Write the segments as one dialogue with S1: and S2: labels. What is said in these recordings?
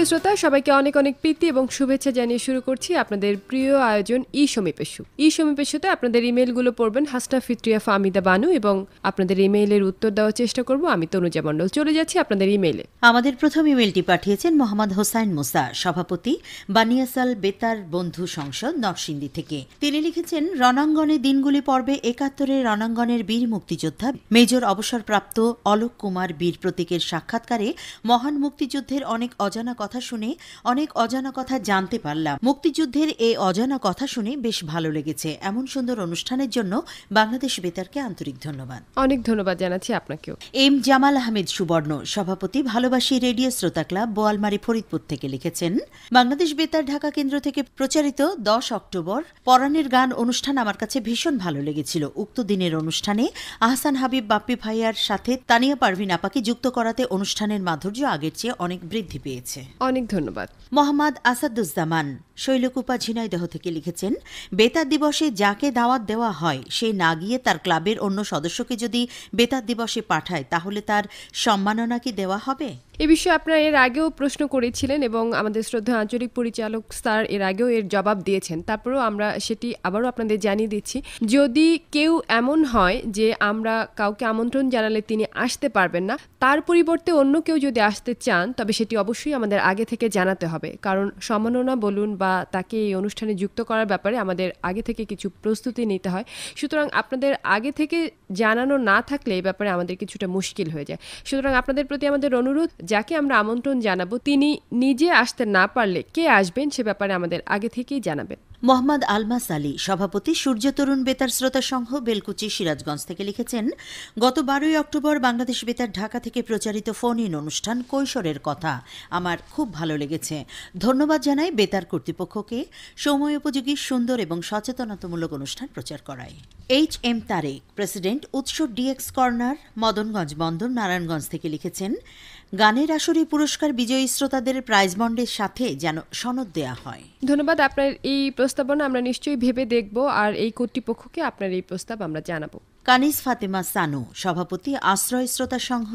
S1: প্রিয় শ্রোতা সবাইকে অনেক অনেক প্রীতি এবং শুভেচ্ছা জানিয়ে শুরু করছি আপনাদের প্রিয় আয়োজন ই সমীপেশু ই সমীপেশুতে আপনাদের ইমেলগুলো পড়বেন হাস্টা ফিত্রিয়া ফামিদা বানু এবং আপনাদের ইমেইলের উত্তর দেওয়ার চেষ্টা করব আমি তনুজা মন্ডল চলে যাচ্ছি আপনাদের ইমেইলে আমাদের প্রথম ইমেলটি পাঠিয়েছেন মোহাম্মদ হোসাইন মুসা সভাপতি
S2: বানিয়াসাল বেতার বন্ধু সংসদ নরসিন্দি থেকে তিনি লিখেছেন রণাঙ্গনে দিনগুলি পর্বে একাত্তরে রণাঙ্গনের বীর মুক্তিযোদ্ধা মেজর অবসরপ্রাপ্ত অলোক কুমার বীর প্রতীকের সাক্ষাৎকারে মহান মুক্তিযুদ্ধের অনেক অজানা কথা শুনে অনেক অজানা কথা জানতে পারলাম মুক্তিযুদ্ধের এই অজানা কথা শুনে বেশ ভালো লেগেছে এমন সুন্দর অনুষ্ঠানের জন্য বাংলাদেশ বেতারকে আন্তরিক ধন্যবাদ অনেক ধন্যবাদ জানাচ্ছি আপনাকেও এম জামাল আহমেদ সুবর্ণ সভাপতি ভালোবাসি রেডিও শ্রোতা ক্লাব বোয়ালমারি ফরিদপুর থেকে লিখেছেন বাংলাদেশ বেতার ঢাকা কেন্দ্র থেকে প্রচারিত দশ অক্টোবর পরাণের গান অনুষ্ঠান আমার কাছে ভীষণ ভালো লেগেছিল উক্ত দিনের অনুষ্ঠানে আহসান হাবিব বাপ্পি ভাইয়ার সাথে তানিয়া পারভিন আপাকে যুক্ত করাতে অনুষ্ঠানের মাধুর্য আগের চেয়ে অনেক বৃদ্ধি পেয়েছে অনেক ধন্যবাদ মোহাম্মদ আসাদুজ্জামান শৈলকুপা ঝিনাইদহ থেকে লিখেছেন বেতার দিবসে যাকে দাওয়াত দেওয়া হয় সে না গিয়ে তার ক্লাবের অন্য সদস্যকে যদি বেতার দিবসে পাঠায় তাহলে তার
S1: সম্মাননা কি দেওয়া হবে এ বিষয়ে আপনারা এর আগেও প্রশ্ন করেছিলেন এবং আমাদের শ্রদ্ধা আঞ্চলিক পরিচালক স্যার এর আগেও এর জবাব দিয়েছেন তারপরেও আমরা সেটি আবারও আপনাদের জানিয়ে দিচ্ছি যদি কেউ এমন হয় যে আমরা কাউকে আমন্ত্রণ জানালে তিনি আসতে পারবেন না তার পরিবর্তে অন্য কেউ যদি আসতে চান তবে সেটি অবশ্যই আমাদের আগে থেকে জানাতে হবে কারণ সম্মাননা বলুন বা তাকে এই অনুষ্ঠানে যুক্ত করার ব্যাপারে আমাদের আগে থেকে কিছু প্রস্তুতি নিতে হয় সুতরাং আপনাদের আগে থেকে জানানো না থাকলে এই ব্যাপারে আমাদের কিছুটা মুশকিল হয়ে যায় সুতরাং আপনাদের প্রতি আমাদের অনুরোধ যাকে আমরা আমন্ত্রণ জানাবো তিনি নিজে আসতে না পারলে কে আসবেন সে ব্যাপারে আমাদের আগে থেকেই জানাবেন
S2: মোহাম্মদ আলমাস আলী সভাপতি সূর্য তরুণ বেতার শ্রোতা সংঘ বেলকুচি সিরাজগঞ্জ থেকে লিখেছেন গত বারোই অক্টোবর বাংলাদেশ বেতার ঢাকা থেকে প্রচারিত ফোন ইন অনুষ্ঠান কৈশোরের কথা আমার খুব ভালো লেগেছে ধন্যবাদ জানাই বেতার কর্তৃপক্ষকে সময় উপযোগী সুন্দর এবং সচেতনতামূলক অনুষ্ঠান প্রচার করায় এইচ এম তারেক প্রেসিডেন্ট উৎস ডিএক্স কর্নার মদনগঞ্জ বন্দর নারায়ণগঞ্জ থেকে লিখেছেন গানের আসরে পুরস্কার বিজয়ী শ্রোতাদের প্রাইজ বন্ডের সাথে যেন সনদ দেয়া হয়
S1: ধন্যবাদ আপনার এই প্রস্তাবনা আমরা নিশ্চয়ই ভেবে দেখব আর এই কর্তৃপক্ষকে আপনার এই প্রস্তাব আমরা জানাবো কানিস ফাতেমা সানু সভাপতি আশ্রয় শ্রোতা সংঘ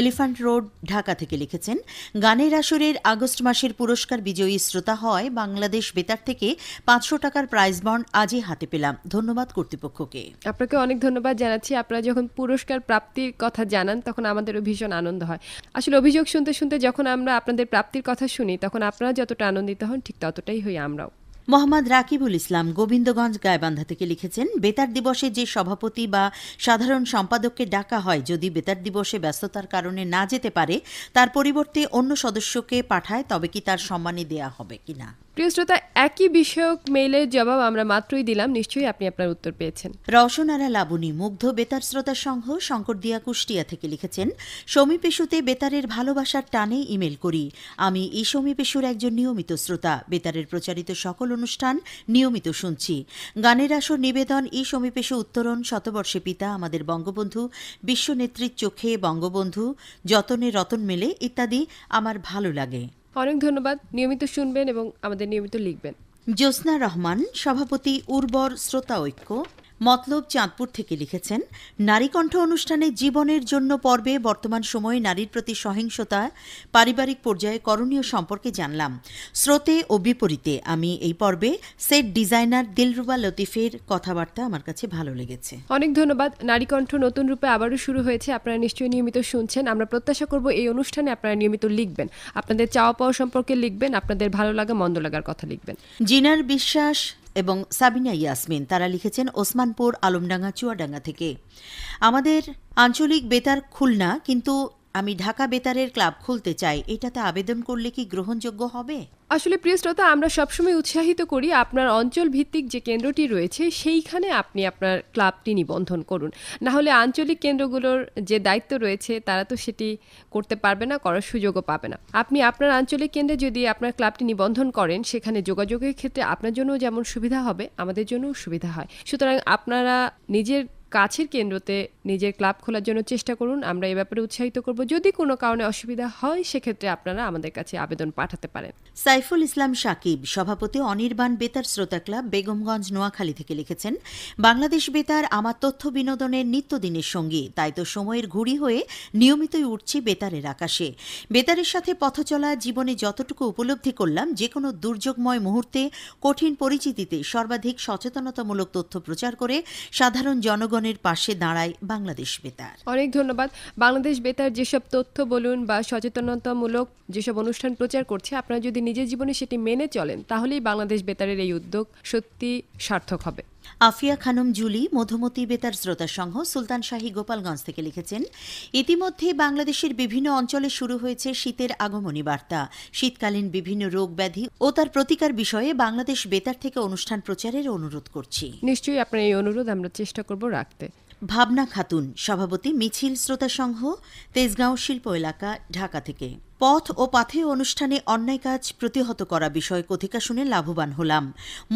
S2: এলিফ্যান্ট রোড ঢাকা থেকে লিখেছেন গানের আসরের আগস্ট মাসের পুরস্কার বিজয়ী শ্রোতা হয় বাংলাদেশ বেতার থেকে পাঁচশো টাকার প্রাইজ বন্ড আজই হাতে পেলাম ধন্যবাদ কর্তৃপক্ষকে
S1: আপনাকে অনেক ধন্যবাদ জানাচ্ছি আপনারা যখন পুরস্কার প্রাপ্তির কথা জানান তখন আমাদেরও ভীষণ আনন্দ হয় আসলে অভিযোগ শুনতে শুনতে যখন আমরা আপনাদের প্রাপ্তির কথা শুনি তখন আপনারা যতটা আনন্দিত হন ঠিক ততটাই হই আমরাও মোহাম্মদ রাকিবুল ইসলাম গোবিন্দগঞ্জ গায়বান্ধা থেকে লিখেছেন
S2: বেতার দিবসে যে সভাপতি বা সাধারণ সম্পাদককে ডাকা হয় যদি বেতার দিবসে ব্যস্ততার কারণে না যেতে পারে তার পরিবর্তে অন্য সদস্যকে পাঠায় তবে কি তার সম্মানী দেয়া হবে কিনা প্রিয় শ্রোতা একই বিষয়ক মেইলের জবাব আমরা মাত্রই দিলাম নিশ্চয়ই আপনি আপনার উত্তর পেয়েছেন আরা লাবনি মুগ্ধ বেতার শ্রোতা সংঘ শঙ্করদিয়া কুষ্টিয়া থেকে লিখেছেন সমী পেশুতে বেতারের ভালোবাসার টানে ইমেল করি আমি এই সমী পেশুর একজন নিয়মিত শ্রোতা বেতারের প্রচারিত সকল অনুষ্ঠান নিয়মিত শুনছি গানের আসর নিবেদন ই সমী পেশু উত্তরণ শতবর্ষে পিতা আমাদের বঙ্গবন্ধু বিশ্বনেত্রীর চোখে বঙ্গবন্ধু যতনে রতন মেলে ইত্যাদি আমার ভালো লাগে
S1: অনেক ধন্যবাদ নিয়মিত শুনবেন এবং
S2: আমাদের নিয়মিত লিখবেন জ্যোৎস্না রহমান সভাপতি উর্বর শ্রোতা ঐক্য মতলব চাঁদপুর থেকে লিখেছেন নারীকণ্ঠ অনুষ্ঠানে জীবনের জন্য পর্বে বর্তমান সময়ে নারীর প্রতি সহিংসতা পারিবারিক পর্যায়ে করণীয় সম্পর্কে জানলাম স্রোতে ও বিপরীতে আমি এই পর্বে সেট ডিজাইনার দিলরুবা লতিফের কথাবার্তা আমার কাছে ভালো লেগেছে
S1: অনেক ধন্যবাদ নারীকণ্ঠ নতুন রূপে আবারও শুরু হয়েছে আপনারা নিশ্চয়ই নিয়মিত শুনছেন আমরা প্রত্যাশা করব এই অনুষ্ঠানে আপনারা নিয়মিত লিখবেন আপনাদের চাওয়া পাওয়া সম্পর্কে লিখবেন আপনাদের ভালো লাগা
S2: মন্দ লাগার কথা লিখবেন জিনার বিশ্বাস এবং সাবিনা ইয়াসমিন তারা লিখেছেন ওসমানপুর আলমডাঙ্গা চুয়াডাঙ্গা থেকে আমাদের আঞ্চলিক বেতার খুলনা কিন্তু
S1: আমি ঢাকা বেতারের ক্লাব খুলতে চাই এটাতে আবেদন করলে কি গ্রহণযোগ্য হবে আসলে প্রিয় শ্রোতা আমরা সবসময় উৎসাহিত করি আপনার অঞ্চল ভিত্তিক যে কেন্দ্রটি রয়েছে সেইখানে আপনি আপনার ক্লাবটি নিবন্ধন করুন না হলে আঞ্চলিক কেন্দ্রগুলোর যে দায়িত্ব রয়েছে তারা তো সেটি করতে পারবে না করার সুযোগও পাবে না আপনি আপনার আঞ্চলিক কেন্দ্রে যদি আপনার ক্লাবটি নিবন্ধন করেন সেখানে যোগাযোগের ক্ষেত্রে আপনার জন্য যেমন সুবিধা হবে আমাদের জন্যও সুবিধা হয় সুতরাং আপনারা নিজের কাছের কেন্দ্রতে নিজের ক্লাব খোলার জন্য চেষ্টা করুন আমরা এ ব্যাপারে উৎসাহিত করব যদি কোনো কারণে অসুবিধা হয় সেক্ষেত্রে আপনারা আমাদের কাছে আবেদন পাঠাতে পারেন
S2: সাইফুল ইসলাম সাকিব সভাপতি অনির্বাণ বেতার শ্রোতা ক্লাব বেগমগঞ্জ নোয়াখালী থেকে লিখেছেন বাংলাদেশ বেতার আমার তথ্য বিনোদনের নিত্যদিনের সঙ্গী তাই তো সময়ের ঘুড়ি হয়ে নিয়মিতই উঠছি বেতারের আকাশে বেতারের সাথে পথ চলা জীবনে যতটুকু উপলব্ধি করলাম যে কোনো দুর্যোগময় মুহূর্তে কঠিন পরিচিতিতে সর্বাধিক সচেতনতামূলক তথ্য প্রচার করে সাধারণ জনগণ জনগণের পাশে দাঁড়ায় বাংলাদেশ বেতার
S1: অনেক ধন্যবাদ বাংলাদেশ বেতার যেসব তথ্য বলুন বা সচেতনতামূলক যেসব অনুষ্ঠান প্রচার করছে আপনারা যদি নিজের জীবনে সেটি মেনে চলেন তাহলেই বাংলাদেশ বেতারের এই উদ্যোগ সত্যি সার্থক হবে আফিয়া খানম জুলি
S2: মধুমতি বেতার শ্রোতা সংঘ সুলতান শাহী গোপালগঞ্জ থেকে লিখেছেন ইতিমধ্যে বাংলাদেশের বিভিন্ন অঞ্চলে শুরু হয়েছে শীতের আগমনী বার্তা শীতকালীন বিভিন্ন রোগ ব্যাধি ও তার প্রতিকার বিষয়ে বাংলাদেশ বেতার থেকে অনুষ্ঠান প্রচারের অনুরোধ করছি নিশ্চয়ই আপনার এই অনুরোধ আমরা চেষ্টা করব রাখতে ভাবনা খাতুন সভাপতি মিছিল শ্রোতা সংঘ তেজগাঁও শিল্প এলাকা ঢাকা থেকে পথ ও পাথে অনুষ্ঠানে অন্যায় কাজ প্রতিহত করা বিষয়ক অধিকা শুনে লাভবান হলাম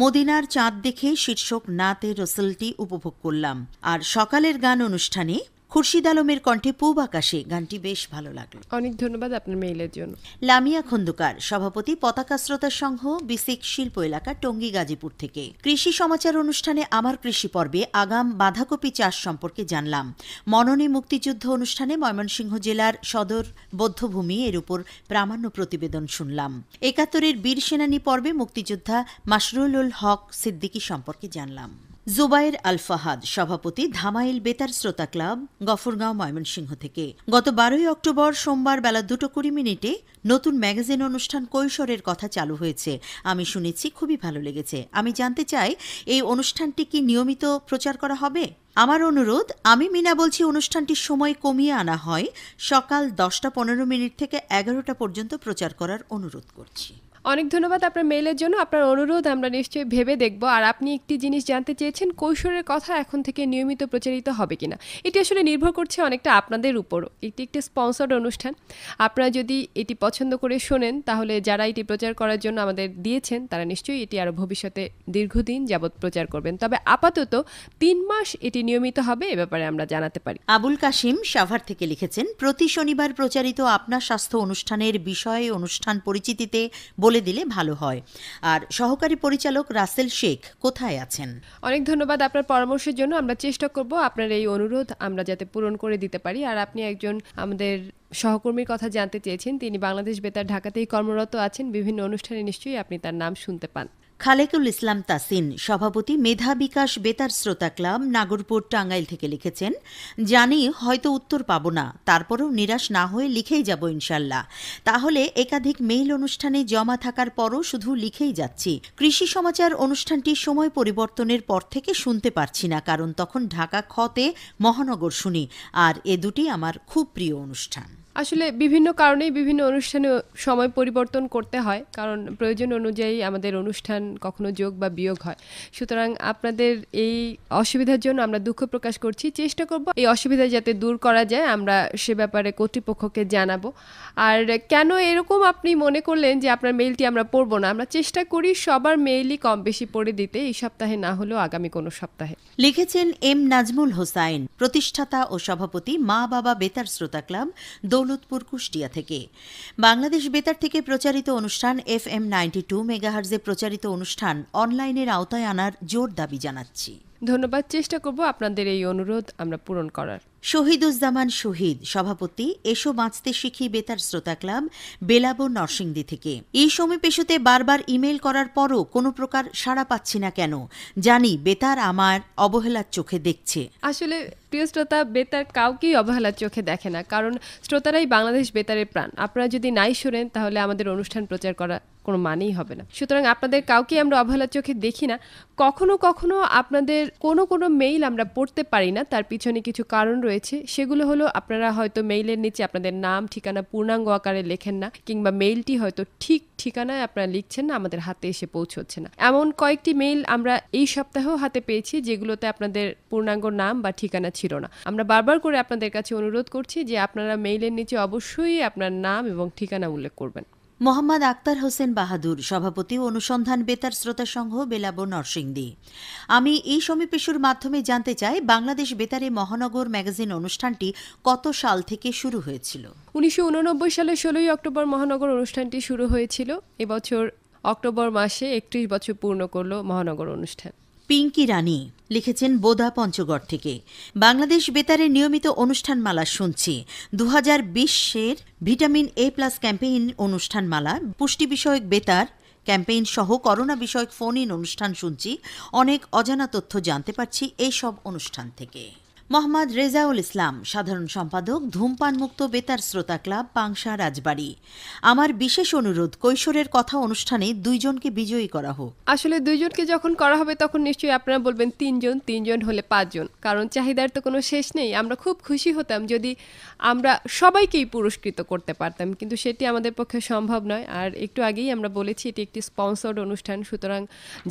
S2: মদিনার চাঁদ দেখে শীর্ষক নাতে রসেলটি উপভোগ করলাম আর সকালের গান অনুষ্ঠানে খুরশিদ আলমের কণ্ঠে পূব আকাশে গানটি বেশ ভালো লাগলো অনেক ধন্যবাদ আপনার মেইলের জন্য লামিয়া খন্দকার সভাপতি পতাকা শ্রোতা সংঘ বিসিক শিল্প এলাকা টঙ্গী গাজীপুর থেকে কৃষি সমাচার অনুষ্ঠানে আমার কৃষি পর্বে আগাম বাঁধাকপি চাষ সম্পর্কে জানলাম মননে মুক্তিযুদ্ধ অনুষ্ঠানে ময়মনসিংহ জেলার সদর বৌদ্ধভূমি এর উপর প্রামাণ্য প্রতিবেদন শুনলাম একাত্তরের বীর সেনানী পর্বে মুক্তিযোদ্ধা মাসরুল হক সিদ্দিকী সম্পর্কে জানলাম জুবায়ের আল ফাহাদ সভাপতি ধামাইল বেতার শ্রোতা ক্লাব গফরগাঁও ময়মনসিংহ থেকে গত বারোই অক্টোবর সোমবার বেলা দুটো কুড়ি মিনিটে নতুন ম্যাগাজিন অনুষ্ঠান কৈশোরের কথা চালু হয়েছে আমি শুনেছি খুবই ভালো লেগেছে আমি জানতে চাই এই অনুষ্ঠানটি কি নিয়মিত প্রচার করা হবে আমার অনুরোধ আমি মিনা বলছি অনুষ্ঠানটির সময় কমিয়ে আনা হয় সকাল দশটা পনেরো মিনিট থেকে এগারোটা পর্যন্ত প্রচার করার অনুরোধ করছি
S1: অনেক ধন্যবাদ আপনার মেইলের জন্য আপনার অনুরোধ আমরা নিশ্চয়ই ভেবে দেখব আর আপনি একটি জিনিস জানতে চেয়েছেন কৈশোরের কথা এখন থেকে নিয়মিত প্রচারিত হবে কিনা এটি আসলে নির্ভর করছে অনেকটা আপনাদের উপরও এটি একটি স্পন্সর্ড অনুষ্ঠান আপনারা যদি এটি পছন্দ করে শোনেন তাহলে যারা এটি প্রচার করার জন্য আমাদের দিয়েছেন তারা নিশ্চয়ই এটি আরও ভবিষ্যতে দীর্ঘদিন যাবৎ প্রচার করবেন তবে আপাতত তিন মাস এটি নিয়মিত হবে এ ব্যাপারে আমরা জানাতে পারি আবুল কাশিম সাভার থেকে লিখেছেন প্রতি শনিবার
S2: প্রচারিত আপনার স্বাস্থ্য অনুষ্ঠানের বিষয়ে অনুষ্ঠান পরিচিতিতে বলে দিলে ভালো হয় আর সহকারী পরিচালক রাসেল শেখ কোথায় আছেন
S1: অনেক ধন্যবাদ আপনার পরামর্শের জন্য আমরা চেষ্টা করব আপনার এই অনুরোধ আমরা যাতে পূরণ করে দিতে পারি আর আপনি একজন আমাদের সহকর্মীর কথা জানতে চেয়েছেন তিনি বাংলাদেশ বেতার ঢাকাতেই কর্মরত আছেন বিভিন্ন অনুষ্ঠানে নিশ্চয়ই আপনি তার নাম শুনতে পান
S2: খালেকুল ইসলাম তাসিন সভাপতি মেধা বিকাশ বেতার শ্রোতা ক্লাব নাগরপুর টাঙ্গাইল থেকে লিখেছেন জানি হয়তো উত্তর পাব না তারপরেও নিরাশ না হয়ে লিখেই যাব ইনশাল্লাহ তাহলে একাধিক মেইল অনুষ্ঠানে জমা থাকার পরও শুধু লিখেই যাচ্ছি কৃষি সমাচার অনুষ্ঠানটি সময় পরিবর্তনের পর থেকে শুনতে পারছি না কারণ তখন ঢাকা খতে মহানগর শুনি আর এ দুটি আমার খুব প্রিয় অনুষ্ঠান
S1: আসলে বিভিন্ন কারণেই বিভিন্ন অনুষ্ঠানে সময় পরিবর্তন করতে হয় কারণ প্রয়োজন অনুযায়ী আমাদের অনুষ্ঠান কখনো যোগ বা বিয়োগ হয় সুতরাং আপনাদের এই অসুবিধার জন্য আমরা দুঃখ প্রকাশ করছি চেষ্টা করব এই অসুবিধা যাতে দূর করা যায় আমরা সে ব্যাপারে কর্তৃপক্ষকে জানাবো আর কেন এরকম আপনি মনে করলেন যে আপনার মেইলটি আমরা পড়বো না আমরা চেষ্টা করি সবার মেইলই কম বেশি পড়ে দিতে এই সপ্তাহে না হলেও আগামী কোনো সপ্তাহে লিখেছেন
S2: এম নাজমুল হোসাইন প্রতিষ্ঠাতা ও সভাপতি মা বাবা বেতার শ্রোতা ক্লাব দোল দৌলতপুর কুষ্টিয়া থেকে বাংলাদেশ বেতার থেকে প্রচারিত অনুষ্ঠান এফ এম নাইনটি টু মেগাহার্জে প্রচারিত অনুষ্ঠান অনলাইনের আওতায় আনার জোর দাবি জানাচ্ছি ধন্যবাদ চেষ্টা করব আপনাদের এই অনুরোধ আমরা পূরণ করার শহীদুজ্জামান শহীদ সভাপতি এসো বাঁচতে শিখি বেতার শ্রোতা ক্লাব বেলাবো নরসিংদী থেকে এই সময় পেশুতে বারবার ইমেল করার পরও কোনো প্রকার সাড়া পাচ্ছি না কেন জানি বেতার আমার অবহেলার চোখে দেখছে
S1: আসলে প্রিয় শ্রোতা বেতার কাউকেই অবহেলার চোখে দেখে না কারণ শ্রোতারাই বাংলাদেশ বেতারের প্রাণ আপনারা যদি নাই শোনেন তাহলে আমাদের অনুষ্ঠান প্রচার করা কোনো মানেই হবে না সুতরাং আপনাদের কাউকে আমরা অবহেলার চোখে দেখি না কখনো কখনো আপনাদের কোনো কোনো মেইল আমরা পড়তে পারি না তার পিছনে কিছু কারণ রয়েছে সেগুলো হলো আপনারা হয়তো মেইলের নিচে আপনাদের নাম ঠিকানা পূর্ণাঙ্গ আকারে লেখেন না কিংবা মেইলটি হয়তো ঠিক ঠিকানায় আপনারা লিখছেন না আমাদের হাতে এসে পৌঁছচ্ছে না এমন কয়েকটি মেইল আমরা এই সপ্তাহেও হাতে পেয়েছি যেগুলোতে আপনাদের পূর্ণাঙ্গ নাম বা ঠিকানা ছিল না আমরা বারবার করে আপনাদের কাছে অনুরোধ করছি যে আপনারা মেইলের নিচে অবশ্যই আপনার নাম এবং ঠিকানা উল্লেখ করবেন
S2: মোহাম্মদ আক্তার হোসেন বাহাদুর সভাপতি অনুসন্ধান বেতার শ্রোতা সংঘ বেলাব নরসিংদী আমি এই সমীপেশুর মাধ্যমে জানতে চাই বাংলাদেশ বেতারে মহানগর ম্যাগাজিন অনুষ্ঠানটি কত সাল থেকে শুরু হয়েছিল
S1: উনিশশো সালে ষোলোই অক্টোবর মহানগর অনুষ্ঠানটি শুরু হয়েছিল এবছর অক্টোবর মাসে একত্রিশ বছর পূর্ণ করল মহানগর অনুষ্ঠান পিঙ্কি রানী লিখেছেন বোদা
S2: পঞ্চগড় থেকে বাংলাদেশ বেতারের নিয়মিত অনুষ্ঠানমালা শুনছি দু হাজার বিশের ভিটামিন এ প্লাস ক্যাম্পেইন অনুষ্ঠানমালা পুষ্টি বিষয়ক বেতার ক্যাম্পেইন সহ করোনা বিষয়ক ফোন ইন অনুষ্ঠান শুনছি অনেক অজানা তথ্য জানতে পারছি এইসব অনুষ্ঠান থেকে মোহাম্মদ রেজাউল ইসলাম সাধারণ সম্পাদক ধূমপানমুক্ত বেতার শ্রোতা ক্লাব পাংশা রাজবাড়ি আমার বিশেষ অনুরোধ কৈশোরের কথা অনুষ্ঠানে দুইজনকে বিজয়ী করা হোক
S1: আসলে দুইজনকে যখন করা হবে তখন নিশ্চয়ই আপনারা বলবেন তিনজন তিনজন হলে পাঁচজন কারণ চাহিদার তো কোনো শেষ নেই আমরা খুব খুশি হতাম যদি আমরা সবাইকেই পুরস্কৃত করতে পারতাম কিন্তু সেটি আমাদের পক্ষে সম্ভব নয় আর একটু আগেই আমরা বলেছি এটি একটি স্পন্সর্ড অনুষ্ঠান সুতরাং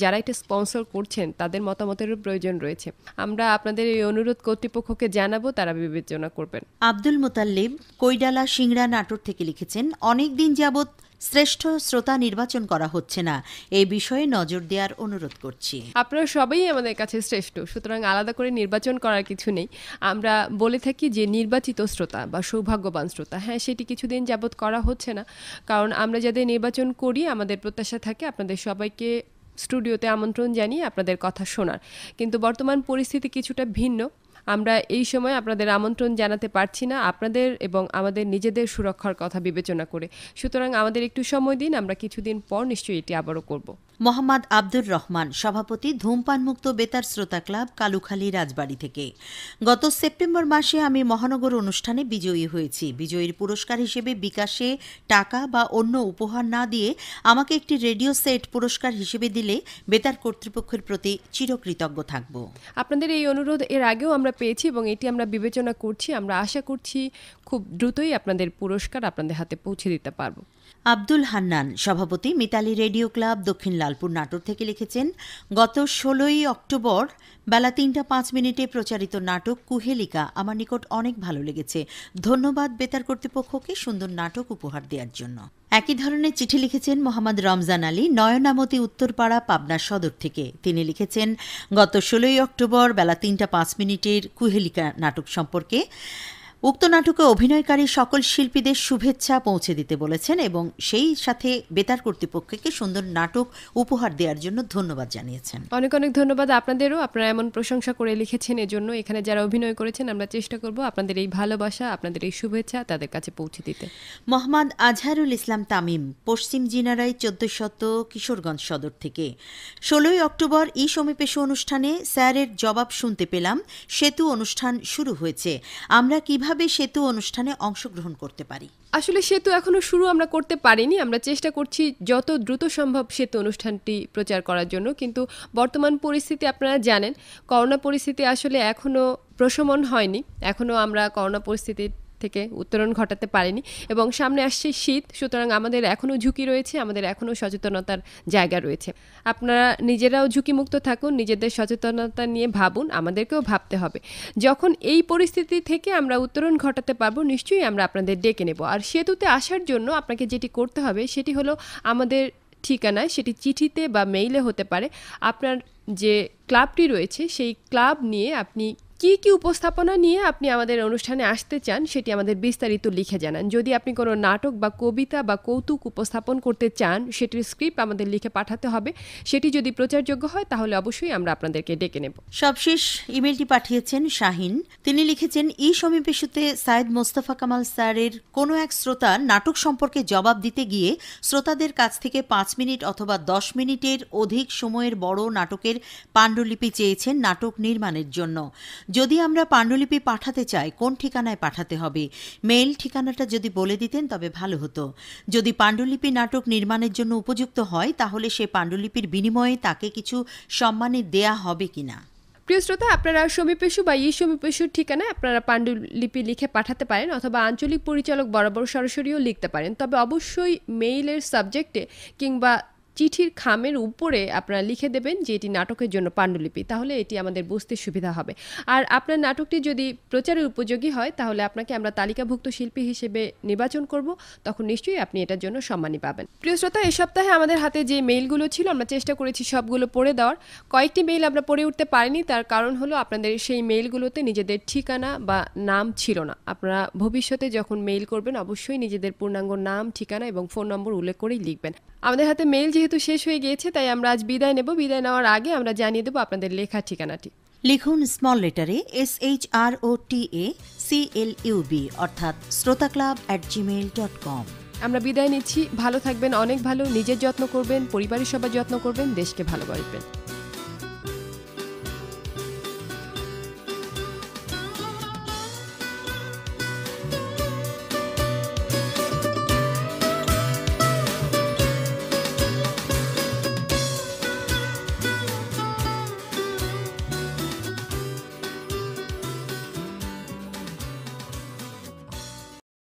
S1: যারা এটা স্পন্সর করছেন তাদের মতামতেরও প্রয়োজন রয়েছে আমরা আপনাদের এই অনুরোধ করতে কর্তৃপক্ষকে জানাবো তারা বিবেচনা করবেন আব্দুল মোতাল্লিব কৈডালা
S2: সিংড়া নাটোর থেকে লিখেছেন অনেক দিন শ্রেষ্ঠ শ্রোতা নির্বাচন করা হচ্ছে না এই বিষয়ে নজর দেওয়ার অনুরোধ করছি
S1: আপনারা সবাই আমাদের কাছে শ্রেষ্ঠ সুতরাং আলাদা করে নির্বাচন করার কিছু নেই আমরা বলে থাকি যে নির্বাচিত শ্রোতা বা সৌভাগ্যবান শ্রোতা হ্যাঁ সেটি কিছুদিন যাবৎ করা হচ্ছে না কারণ আমরা যাদের নির্বাচন করি আমাদের প্রত্যাশা থাকে আপনাদের সবাইকে স্টুডিওতে আমন্ত্রণ জানিয়ে আপনাদের কথা শোনার কিন্তু বর্তমান পরিস্থিতি কিছুটা ভিন্ন আমরা এই সময় আপনাদের আমন্ত্রণ জানাতে পারছি না আপনাদের এবং আমাদের নিজেদের সুরক্ষার কথা বিবেচনা করে সুতরাং আমাদের একটু সময় দিন আমরা কিছুদিন পর নিশ্চয়ই এটি আবারও করব মোহাম্মদ আব্দুর রহমান সভাপতি ধূমপানমুক্ত বেতার শ্রোতা ক্লাব কালুখালী
S2: রাজবাড়ি থেকে গত সেপ্টেম্বর মাসে আমি মহানগর অনুষ্ঠানে বিজয়ী হয়েছি বিজয়ীর পুরস্কার হিসেবে বিকাশে টাকা বা অন্য উপহার না দিয়ে আমাকে একটি রেডিও সেট পুরস্কার হিসেবে দিলে বেতার কর্তৃপক্ষের প্রতি চিরকৃতজ্ঞ থাকব
S1: আপনাদের এই অনুরোধ এর আগেও আমরা পেয়েছি এবং এটি আমরা বিবেচনা করছি আমরা আশা করছি খুব দ্রুতই আপনাদের পুরস্কার আপনাদের হাতে পৌঁছে দিতে পারবো আব্দুল হান্নান সভাপতি মিতালি রেডিও ক্লাব
S2: দক্ষিণ লালপুর নাটোর থেকে লিখেছেন গত ষোলোই অক্টোবর বেলা তিনটা পাঁচ মিনিটে প্রচারিত নাটক কুহেলিকা আমার নিকট অনেক ভালো লেগেছে ধন্যবাদ বেতার কর্তৃপক্ষকে সুন্দর নাটক উপহার দেওয়ার জন্য একই ধরনের চিঠি লিখেছেন মোহাম্মদ রমজান আলী নয়নামতি উত্তরপাড়া পাবনা সদর থেকে তিনি লিখেছেন গত ষোলোই অক্টোবর বেলা তিনটা পাঁচ মিনিটের কুহেলিকা নাটক সম্পর্কে উক্ত নাটকে অভিনয়কারী সকল শিল্পীদের শুভেচ্ছা পৌঁছে দিতে বলেছেন এবং সেই সাথে বেতার কর্তৃপক্ষকে সুন্দর নাটক উপহার দেওয়ার জন্য ধন্যবাদ জানিয়েছেন
S1: অনেক অনেক ধন্যবাদ আপনাদেরও আপনারা এমন প্রশংসা করে লিখেছেন এজন্য এখানে যারা অভিনয় করেছেন আমরা চেষ্টা করব আপনাদের এই ভালোবাসা আপনাদের এই শুভেচ্ছা তাদের কাছে পৌঁছে দিতে
S2: মোহাম্মদ আজহারুল ইসলাম তামিম পশ্চিম জিনারাই চোদ্দ শত কিশোরগঞ্জ সদর থেকে ষোলোই অক্টোবর ই সমীপেশ অনুষ্ঠানে স্যারের জবাব শুনতে পেলাম সেতু অনুষ্ঠান শুরু হয়েছে আমরা কিভাবে কিভাবে সেতু অনুষ্ঠানে অংশগ্রহণ করতে পারি
S1: আসলে সেতু এখনো শুরু আমরা করতে পারিনি আমরা চেষ্টা করছি যত দ্রুত সম্ভব সেতু অনুষ্ঠানটি প্রচার করার জন্য কিন্তু বর্তমান পরিস্থিতি আপনারা জানেন করোনা পরিস্থিতি আসলে এখনো প্রশমন হয়নি এখনও আমরা করোনা পরিস্থিতির থেকে উত্তরণ ঘটাতে পারেনি এবং সামনে আসছে শীত সুতরাং আমাদের এখনও ঝুঁকি রয়েছে আমাদের এখনও সচেতনতার জায়গা রয়েছে আপনারা নিজেরাও ঝুঁকিমুক্ত থাকুন নিজেদের সচেতনতা নিয়ে ভাবুন আমাদেরকেও ভাবতে হবে যখন এই পরিস্থিতি থেকে আমরা উত্তরণ ঘটাতে পারবো নিশ্চয়ই আমরা আপনাদের ডেকে নেব আর সেতুতে আসার জন্য আপনাকে যেটি করতে হবে সেটি হলো আমাদের ঠিকানায় সেটি চিঠিতে বা মেইলে হতে পারে আপনার যে ক্লাবটি রয়েছে সেই ক্লাব নিয়ে আপনি কি কি উপস্থাপনা নিয়ে আপনি আমাদের অনুষ্ঠানে আসতে চান সেটি আমাদের বিস্তারিত লিখে জানান যদি আপনি কোনো নাটক বা কবিতা বা কৌতুক উপস্থাপন করতে চান সেটির স্ক্রিপ্ট আমাদের লিখে পাঠাতে হবে সেটি যদি প্রচারযোগ্য হয় তাহলে অবশ্যই আমরা আপনাদেরকে ডেকে নেব সবশেষ ইমেলটি
S2: পাঠিয়েছেন শাহিন তিনি লিখেছেন ই সমীপেশুতে সায়েদ মোস্তফা কামাল স্যারের কোনো এক শ্রোতা নাটক সম্পর্কে জবাব দিতে গিয়ে শ্রোতাদের কাছ থেকে পাঁচ মিনিট অথবা দশ মিনিটের অধিক সময়ের বড় নাটকের পাণ্ডুলিপি চেয়েছেন নাটক নির্মাণের জন্য যদি আমরা পাণ্ডুলিপি পাঠাতে চাই কোন ঠিকানায় পাঠাতে হবে মেইল ঠিকানাটা যদি বলে দিতেন তবে ভালো হতো যদি পাণ্ডুলিপি নাটক নির্মাণের জন্য উপযুক্ত হয় তাহলে সে
S1: পাণ্ডুলিপির বিনিময়ে তাকে কিছু সম্মানে দেয়া হবে কিনা প্রিয় শ্রোতা আপনারা সমীপেশু বা ই সমীপেশুর ঠিকানায় আপনারা পাণ্ডুলিপি লিখে পাঠাতে পারেন অথবা আঞ্চলিক পরিচালক বরাবর সরাসরিও লিখতে পারেন তবে অবশ্যই মেইলের সাবজেক্টে কিংবা চিঠির খামের উপরে আপনারা লিখে দেবেন যে এটি নাটকের জন্য পাণ্ডুলিপি তাহলে এটি আমাদের বুঝতে সুবিধা হবে আর আপনার নাটকটি যদি প্রচারের উপযোগী হয় তাহলে আপনাকে আমরা তালিকাভুক্ত শিল্পী হিসেবে নির্বাচন করব তখন নিশ্চয়ই আপনি এটার জন্য সম্মানী পাবেন প্রিয় শ্রোতা এ সপ্তাহে আমাদের হাতে যে মেইলগুলো ছিল আমরা চেষ্টা করেছি সবগুলো পড়ে দেওয়ার কয়েকটি মেইল আমরা পড়ে উঠতে পারিনি তার কারণ হলো আপনাদের সেই মেইলগুলোতে নিজেদের ঠিকানা বা নাম ছিল না আপনারা ভবিষ্যতে যখন মেইল করবেন অবশ্যই নিজেদের পূর্ণাঙ্গ নাম ঠিকানা এবং ফোন নম্বর উল্লেখ করেই লিখবেন আমাদের হাতে মেইল যেহেতু শেষ হয়ে গিয়েছে তাই আমরা আজ বিদায় নেব বিদায় নেওয়ার আগে আমরা জানিয়ে দেবো আপনাদের লেখার ঠিকানাটি লিখুন স্মল
S2: লেটারে S H R O T A C L B অর্থাৎ শ্রোতা club at Gmail dot com
S1: আমরা বিদায় নিচ্ছি ভালো থাকবেন অনেক ভালো নিজের যত্ন করবেন পরিবারের সবার যত্ন করবেন দেশকে ভালোবাসবেন